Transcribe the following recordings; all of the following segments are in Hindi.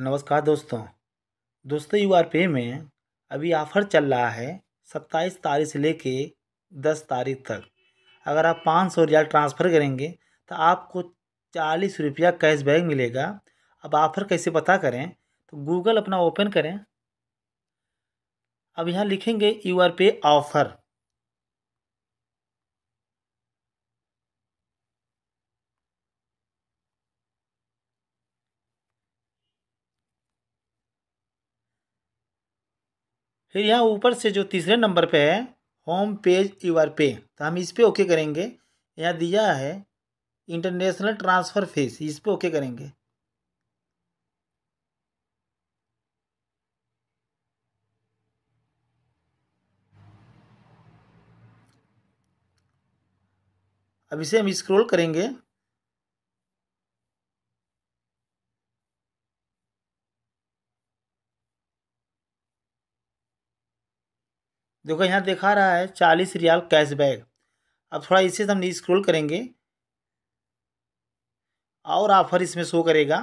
नमस्कार दोस्तों दोस्तों यू आर पे में अभी ऑफ़र चल रहा है सत्ताईस तारीख से लेके दस तारीख तक अगर आप पाँच सौ रियाल ट्रांसफ़र करेंगे तो आपको चालीस रुपया कैशबैक मिलेगा अब ऑफ़र कैसे पता करें तो गूगल अपना ओपन करें अब यहाँ लिखेंगे यू आर पे ऑफ़र फिर यहाँ ऊपर से जो तीसरे नंबर पे है होम पेज यूआर पे तो हम इस पर ओके करेंगे यहाँ दिया है इंटरनेशनल ट्रांसफ़र फीस इस पर ओके करेंगे अब इसे हम स्क्रॉल करेंगे देखो यहाँ दिखा रहा है चालीस रियाल कैशबैक अब थोड़ा इसे हम स्क्रॉल करेंगे और ऑफर इसमें शो करेगा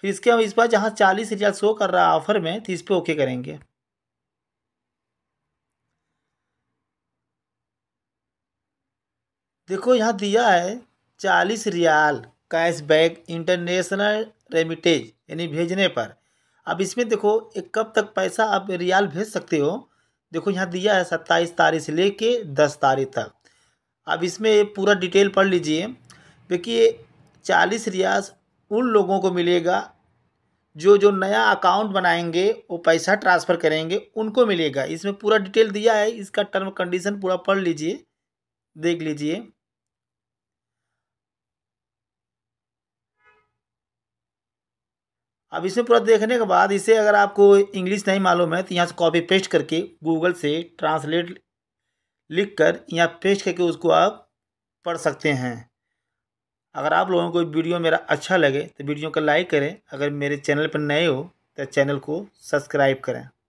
फिर इसके हम इस बार जहाँ चालीस रियाल शो कर रहा है ऑफर में तो इस पर ओके करेंगे देखो यहाँ दिया है चालीस रियाल कैशबैक इंटरनेशनल रेमिटेज यानी भेजने पर अब इसमें देखो एक कब तक पैसा आप रियाल भेज सकते हो देखो यहाँ दिया है सत्ताईस तारीख से लेके दस तारीख तक अब इसमें पूरा डिटेल पढ़ लीजिए देखिए चालीस रियाज उन लोगों को मिलेगा जो जो नया अकाउंट बनाएंगे वो पैसा ट्रांसफ़र करेंगे उनको मिलेगा इसमें पूरा डिटेल दिया है इसका टर्म कंडीशन पूरा पढ़ लीजिए देख लीजिए अब इसमें पूरा देखने के बाद इसे अगर आपको इंग्लिश नहीं मालूम है तो यहाँ से कॉपी पेस्ट करके गूगल से ट्रांसलेट लिख कर यहाँ पेस्ट करके उसको आप पढ़ सकते हैं अगर आप लोगों को वीडियो मेरा अच्छा लगे तो वीडियो को लाइक करें अगर मेरे चैनल पर नए हो तो चैनल को सब्सक्राइब करें